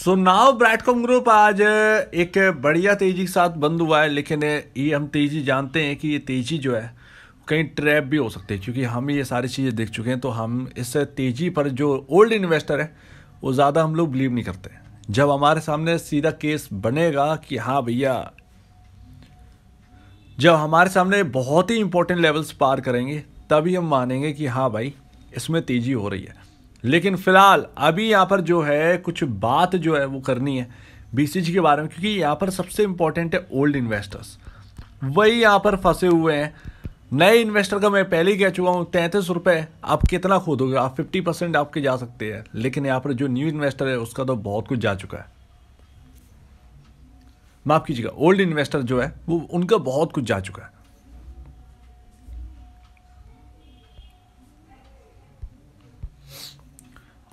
सो नाव ब्रैटकॉम group आज एक बढ़िया तेज़ी के साथ बंद हुआ है लेकिन ये हम तेज़ी जानते हैं कि ये तेज़ी जो है कहीं ट्रैप भी हो सकती है क्योंकि हम ये सारी चीज़ें देख चुके हैं तो हम इस तेज़ी पर जो ओल्ड इन्वेस्टर है वो ज़्यादा हम लोग बिलीव नहीं करते जब हमारे सामने सीधा केस बनेगा कि हाँ भैया जब हमारे सामने बहुत ही इंपॉर्टेंट लेवल्स पार करेंगे तभी हम मानेंगे कि हाँ भाई इसमें तेज़ी हो रही है लेकिन फ़िलहाल अभी यहाँ पर जो है कुछ बात जो है वो करनी है बीसीजी के बारे में क्योंकि यहाँ पर सबसे इंपॉर्टेंट है ओल्ड इन्वेस्टर्स वही यहाँ पर फंसे हुए हैं नए इन्वेस्टर का मैं पहले ही कह चुका हूँ तैंतीस रुपये आप कितना खोदोगे आप फिफ्टी परसेंट आपके जा सकते हैं लेकिन यहाँ पर जो न्यू इन्वेस्टर है उसका तो बहुत कुछ जा चुका है माफ़ कीजिएगा ओल्ड इन्वेस्टर जो है वो उनका बहुत कुछ जा चुका है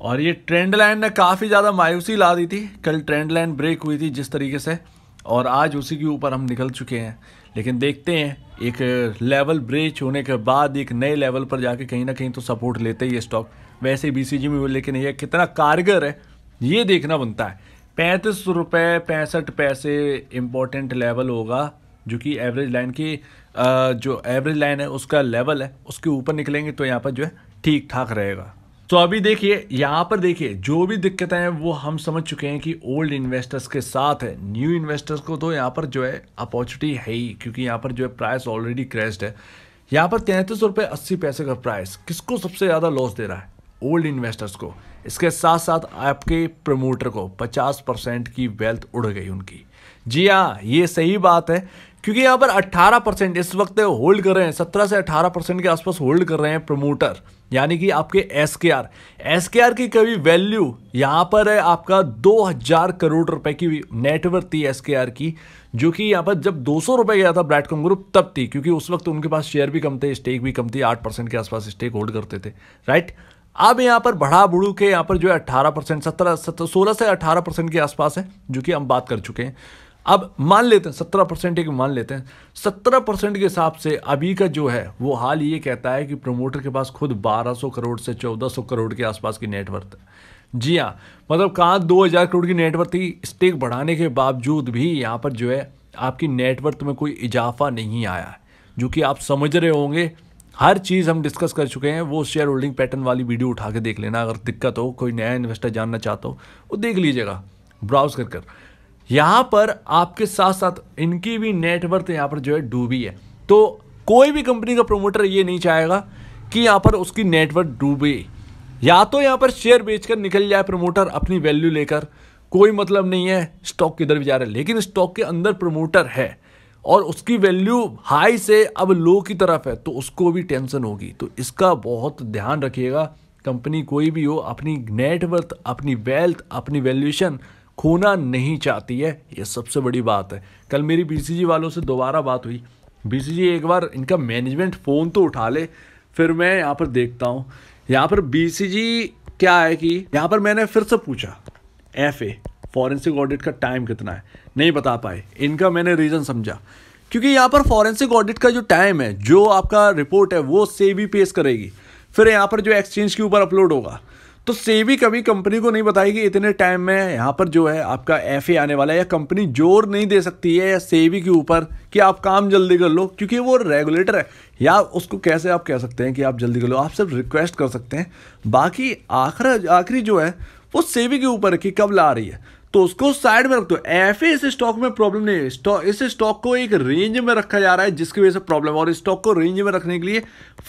और ये ट्रेंड लाइन ने काफ़ी ज़्यादा मायूसी ला दी थी कल ट्रेंड लाइन ब्रेक हुई थी जिस तरीके से और आज उसी के ऊपर हम निकल चुके हैं लेकिन देखते हैं एक लेवल ब्रेच होने के बाद एक नए लेवल पर जाके कहीं ना कहीं तो सपोर्ट लेते ही ये स्टॉक वैसे बीसीजी में लेकिन यह कितना कारगर है ये देखना बनता है पैंतीस रुपये पैंसठ पैसे इम्पोर्टेंट लेवल होगा जो कि एवरेज लाइन की जो एवरेज लाइन है उसका लेवल है उसके ऊपर निकलेंगे तो यहाँ पर जो है ठीक ठाक रहेगा तो अभी देखिए यहाँ पर देखिए जो भी दिक्कतें हैं वो हम समझ चुके हैं कि ओल्ड इन्वेस्टर्स के साथ है न्यू इन्वेस्टर्स को तो यहाँ पर जो है अपॉर्चुनिटी है ही क्योंकि यहाँ पर जो है प्राइस ऑलरेडी क्रैश्ड है यहाँ पर तैंतीस रुपये अस्सी पैसे का प्राइस किसको सबसे ज़्यादा लॉस दे रहा है ओल्ड इन्वेस्टर्स को इसके साथ साथ आपके प्रमोटर को 50 परसेंट की वेल्थ उड़ गई उनकी जी हाँ ये सही बात है क्योंकि यहाँ पर 18 परसेंट इस वक्त होल्ड कर रहे हैं 17 से 18 परसेंट के आसपास होल्ड कर रहे हैं प्रमोटर यानी कि आपके एस के आर एस के आर की कभी वैल्यू यहाँ पर है आपका 2000 करोड़ रुपए की नेटवर्थ थी एस के आर की जो कि यहाँ पर जब दो सौ रुपये गया था ब्रैडकॉम ग्रुप तब थी क्योंकि उस वक्त उनके पास शेयर भी कम थे स्टेक भी कम थी आठ परसेंट के आसपास स्टेक होल्ड करते थे राइट अब यहाँ पर बढ़ा बुढ़ू के यहाँ पर जो है अट्ठारह परसेंट सत्रह सोलह से अट्ठारह परसेंट के आसपास है जो कि हम बात कर चुके हैं अब मान लेते हैं सत्रह परसेंट एक मान लेते हैं सत्रह परसेंट के हिसाब से अभी का जो है वो हाल ये कहता है कि प्रमोटर के पास खुद बारह सौ करोड़ से चौदह सौ करोड़ के आसपास की नेटवर्थ है जी हाँ मतलब कहाँ हजार करोड़ की नेटवर्थ थी स्टेक बढ़ाने के बावजूद भी यहाँ पर जो है आपकी नेटवर्थ में कोई इजाफा नहीं आया जो कि आप समझ रहे होंगे हर चीज़ हम डिस्कस कर चुके हैं वो शेयर होल्डिंग पैटर्न वाली वीडियो उठा के देख लेना अगर दिक्कत हो कोई नया इन्वेस्टर जानना चाहता हो वो देख लीजिएगा ब्राउज कर कर यहाँ पर आपके साथ साथ इनकी भी नेटवर्थ तो यहाँ पर जो है डूबी है तो कोई भी कंपनी का प्रोमोटर ये नहीं चाहेगा कि यहाँ पर उसकी नेटवर्थ डूबे या तो यहाँ पर शेयर बेचकर निकल जाए प्रमोटर अपनी वैल्यू लेकर कोई मतलब नहीं है स्टॉक किधर भी जा रहा है लेकिन स्टॉक के अंदर प्रमोटर है और उसकी वैल्यू हाई से अब लो की तरफ है तो उसको भी टेंशन होगी तो इसका बहुत ध्यान रखिएगा कंपनी कोई भी हो अपनी नेटवर्थ अपनी वेल्थ अपनी वैल्यूएशन खोना नहीं चाहती है ये सबसे बड़ी बात है कल मेरी बीसीजी वालों से दोबारा बात हुई बीसीजी एक बार इनका मैनेजमेंट फ़ोन तो उठा ले फिर मैं यहाँ पर देखता हूँ यहाँ पर बीसीजी क्या है कि यहाँ पर मैंने फिर से पूछा एफ ए फॉरेंसिक ऑडिट का टाइम कितना है नहीं बता पाए इनका मैंने रीज़न समझा क्योंकि यहाँ पर फॉरेंसिक ऑडिट का जो टाइम है जो आपका रिपोर्ट है वो से भी पेश करेगी फिर यहाँ पर जो एक्सचेंज के ऊपर अपलोड होगा तो सेबी कभी कंपनी को नहीं बताएगी इतने टाइम में यहाँ पर जो है आपका एफ आने वाला है या कंपनी जोर नहीं दे सकती है या सेबी के ऊपर कि आप काम जल्दी कर लो क्योंकि वो रेगुलेटर है या उसको कैसे आप कह सकते हैं कि आप जल्दी कर लो आप सिर्फ रिक्वेस्ट कर सकते हैं बाकी आखिर आखिरी जो है वो सेबी के ऊपर है कि कब ला रही है तो उसको साइड में रख दो एफ इस स्टॉक में प्रॉब्लम नहीं है स्टॉक इस स्टॉक को एक रेंज में रखा जा रहा है जिसकी वजह से प्रॉब्लम और स्टॉक को रेंज में रखने के लिए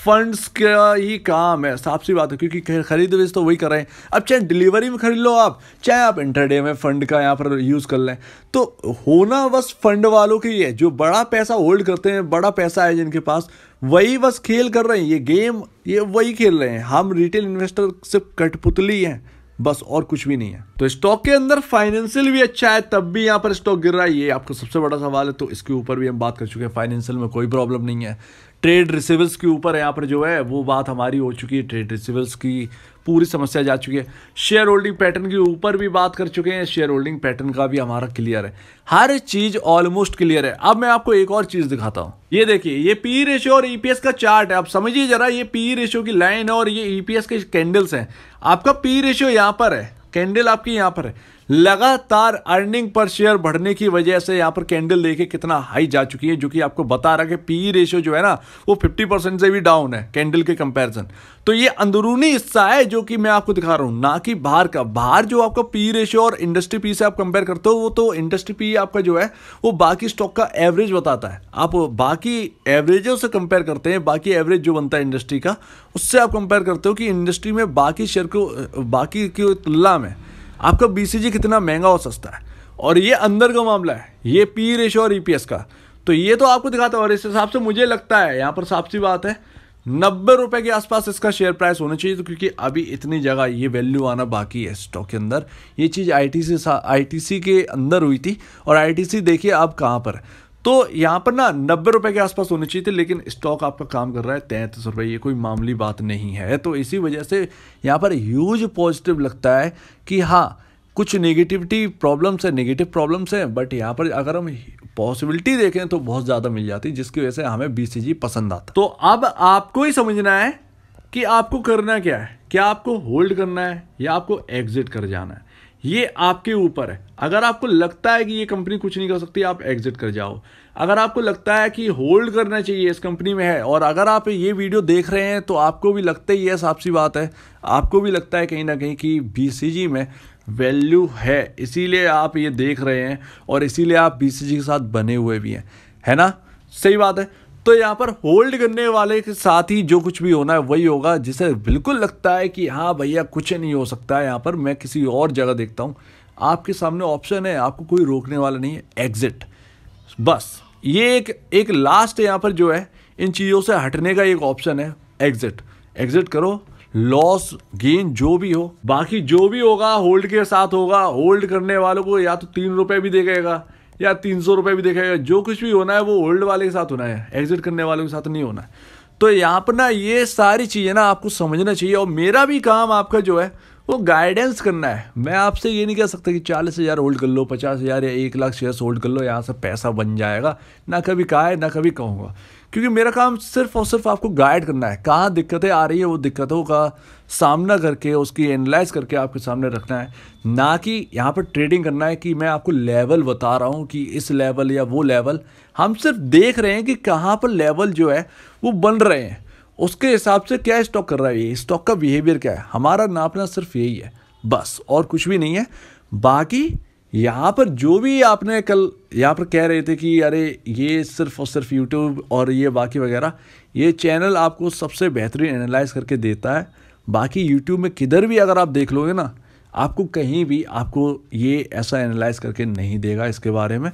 फंड्स का ही काम है साफ सी बात है क्योंकि खरीद वेज तो वही कर रहे हैं अब चाहे डिलीवरी में खरीद लो आप चाहे आप इंटरडे में फंड का यहाँ पर यूज़ कर लें तो होना बस फंड वालों ही है जो बड़ा पैसा होल्ड करते हैं बड़ा पैसा है जिनके पास वही बस खेल कर रहे हैं ये गेम ये वही खेल रहे हैं हम रिटेल इन्वेस्टर सिर्फ कठपुतली हैं बस और कुछ भी नहीं है तो स्टॉक के अंदर फाइनेंशियल भी अच्छा है तब भी यहाँ पर स्टॉक गिर रहा है ये आपका सबसे बड़ा सवाल है तो इसके ऊपर भी हम बात कर चुके हैं फाइनेंशियल में कोई प्रॉब्लम नहीं है ट्रेड रिसिवल्स के ऊपर यहाँ पर जो है वो बात हमारी हो चुकी है ट्रेड रिसिवल्स की पूरी समस्या जा चुकी है शेयर होल्डिंग पैटर्न के ऊपर भी बात कर चुके हैं शेयर होल्डिंग पैटर्न का भी हमारा क्लियर है हर चीज़ ऑलमोस्ट क्लियर है अब मैं आपको एक और चीज़ दिखाता हूँ ये देखिए ये पी रेशियो और ईपीएस e का चार्ट है आप समझिए जरा ये पी रेशियो की लाइन है और ये ईपीएस e के कैंडल्स हैं आपका पी रेशियो यहाँ पर है कैंडल आपकी यहाँ पर है लगातार अर्निंग पर शेयर बढ़ने की वजह से यहाँ पर कैंडल देखे कितना हाई जा चुकी है जो कि आपको बता रहा है कि पी रेशियो e जो है ना वो 50 परसेंट से भी डाउन है कैंडल के कंपैरिजन तो ये अंदरूनी हिस्सा है जो कि मैं आपको दिखा रहा हूं ना कि बाहर का बाहर जो आपका पी रेशियो e और इंडस्ट्री पी से आप कंपेयर करते हो वो तो इंडस्ट्री पी e आपका जो है वो बाकी स्टॉक का एवरेज बताता है आप बाकी एवरेजों से कंपेयर करते हैं बाकी एवरेज जो बनता है इंडस्ट्री का उससे आप कंपेयर करते हो कि इंडस्ट्री में बाकी शेयर को बाकी की तुलना में आपका बीसीजी कितना महंगा और सस्ता है और ये अंदर का मामला है ये पी रेशो और ईपीएस e का तो ये तो आपको दिखाता है और इस हिसाब से मुझे लगता है यहाँ पर साफ सी बात है नब्बे रुपए के आसपास इसका शेयर प्राइस होना चाहिए तो क्योंकि अभी इतनी जगह ये वैल्यू आना बाकी है स्टॉक के अंदर ये चीज़ आईटीसी सी के अंदर हुई थी और आईटीसी देखिए अब कहाँ पर तो यहाँ पर ना नब्बे रुपये के आसपास होने चाहिए थे लेकिन स्टॉक आपका काम कर रहा है तैंतीस रुपये ये कोई मामूली बात नहीं है तो इसी वजह से यहाँ पर ह्यूज पॉजिटिव लगता है कि हाँ कुछ नेगेटिविटी प्रॉब्लम्स है नेगेटिव प्रॉब्लम्स हैं बट यहाँ पर अगर हम पॉसिबिलिटी देखें तो बहुत ज़्यादा मिल जाती है जिसकी वजह से हमें बी पसंद आता तो अब आपको ही समझना है कि आपको करना क्या है क्या आपको होल्ड करना है या आपको एग्जिट कर जाना है ये आपके ऊपर है अगर आपको लगता है कि ये कंपनी कुछ नहीं कर सकती आप एग्जिट कर जाओ अगर आपको लगता है कि होल्ड करना चाहिए इस कंपनी में है और अगर आप ये वीडियो देख रहे हैं तो आपको भी लगता ही साफ सी बात है आपको भी लगता है कहीं ना कहीं कि बी में वैल्यू है इसीलिए आप ये देख रहे हैं और इसीलिए आप बी के साथ बने हुए भी हैं है ना सही बात है तो यहाँ पर होल्ड करने वाले के साथ ही जो कुछ भी होना है वही होगा जिसे बिल्कुल लगता है कि हाँ भैया कुछ नहीं हो सकता है यहाँ पर मैं किसी और जगह देखता हूँ आपके सामने ऑप्शन है आपको कोई रोकने वाला नहीं है एग्जिट बस ये एक एक लास्ट यहाँ पर जो है इन चीज़ों से हटने का एक ऑप्शन है एग्जिट एग्जिट करो लॉस गेन जो भी हो बाकी जो भी होगा होल्ड के साथ होगा होल्ड करने वालों को या तो तीन रुपये भी दे गएगा या तीन सौ रुपये भी देखेगा जो कुछ भी होना है वो ओल्ड वाले के साथ होना है एग्जिट करने वालों के साथ नहीं होना है तो यहाँ पर ना ये सारी चीज़ें ना आपको समझना चाहिए और मेरा भी काम आपका जो है वो गाइडेंस करना है मैं आपसे ये नहीं कह सकता कि चालीस हज़ार होल्ड कर लो पचास हज़ार या एक लाख शेयर्स होल्ड कर लो यहाँ से पैसा बन जाएगा ना कभी कहा है ना कभी कहूँगा क्योंकि मेरा काम सिर्फ और सिर्फ आपको गाइड करना है कहाँ दिक्कतें आ रही है वो दिक्कतों का सामना करके उसकी एनालाइज करके आपके सामने रखना है ना कि यहाँ पर ट्रेडिंग करना है कि मैं आपको लेवल बता रहा हूँ कि इस लेवल या वो लेवल हम सिर्फ देख रहे हैं कि कहाँ पर लेवल जो है वो बन रहे हैं उसके हिसाब से क्या स्टॉक कर रहा है ये स्टॉक का बिहेवियर क्या है हमारा नापना सिर्फ यही है बस और कुछ भी नहीं है बाकी यहाँ पर जो भी आपने कल यहाँ पर कह रहे थे कि अरे ये सिर्फ और सिर्फ यूट्यूब और ये बाकी वगैरह ये चैनल आपको सबसे बेहतरीन एनालाइज करके देता है बाकी यूट्यूब में किधर भी अगर आप देख लोगे ना आपको कहीं भी आपको ये ऐसा एनालाइज करके नहीं देगा इसके बारे में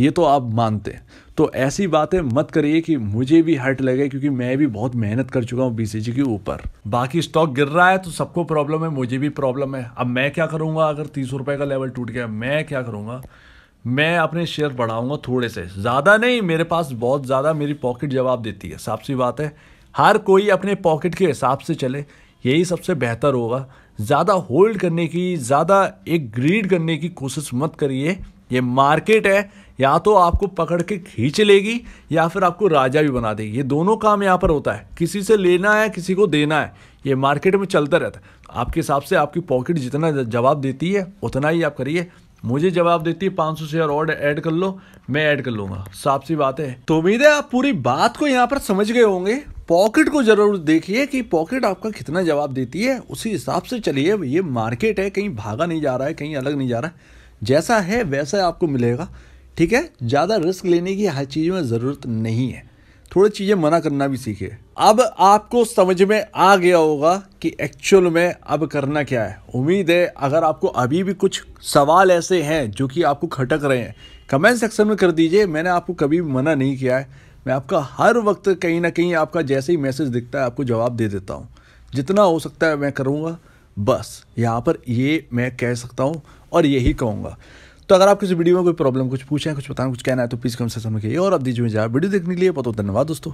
ये तो आप मानते हैं तो ऐसी बातें मत करिए कि मुझे भी हर्ट लगे क्योंकि मैं भी बहुत मेहनत कर चुका हूँ बीसीजी के ऊपर बाकी स्टॉक गिर रहा है तो सबको प्रॉब्लम है मुझे भी प्रॉब्लम है अब मैं क्या करूँगा अगर तीस रुपये का लेवल टूट गया मैं क्या करूँगा मैं अपने शेयर बढ़ाऊंगा थोड़े से ज़्यादा नहीं मेरे पास बहुत ज़्यादा मेरी पॉकेट जवाब देती है साफ सी बात है हर कोई अपने पॉकेट के हिसाब से चले यही सबसे बेहतर होगा ज़्यादा होल्ड करने की ज़्यादा एक ग्रीड करने की कोशिश मत करिए ये मार्केट है या तो आपको पकड़ के खींच लेगी या फिर आपको राजा भी बना देगी ये दोनों काम यहाँ पर होता है किसी से लेना है किसी को देना है ये मार्केट में चलता रहता है तो आपके हिसाब से आपकी पॉकेट जितना जवाब देती है उतना ही आप करिए मुझे जवाब देती है 500 शेयर और ऐड कर लो मैं ऐड कर लूँगा साफ सी बात है तो उम्मीद है आप पूरी बात को यहाँ पर समझ गए होंगे पॉकेट को जरूर देखिए कि पॉकेट आपका कितना जवाब देती है उसी हिसाब से चलिए ये मार्केट है कहीं भागा नहीं जा रहा है कहीं अलग नहीं जा रहा है जैसा है वैसा आपको मिलेगा ठीक है ज़्यादा रिस्क लेने की हर चीज़ में ज़रूरत नहीं है थोड़ी चीज़ें मना करना भी सीखे अब आपको समझ में आ गया होगा कि एक्चुअल में अब करना क्या है उम्मीद है अगर आपको अभी भी कुछ सवाल ऐसे हैं जो कि आपको खटक रहे हैं कमेंट सेक्शन में कर दीजिए मैंने आपको कभी मना नहीं किया है मैं आपका हर वक्त कहीं ना कहीं आपका जैसे ही मैसेज दिखता है आपको जवाब दे देता हूँ जितना हो सकता है मैं करूँगा बस यहाँ पर ये मैं कह सकता हूँ और यही कहूँगा तो अगर आप किसी वीडियो में कोई प्रॉब्लम कुछ पूछें कुछ बताएं कुछ कहना है तो प्लीज़ कम से समझिए और आप दीजिए मुझे वीडियो देखने के लिए बहुत बहुत धन्यवाद दोस्तों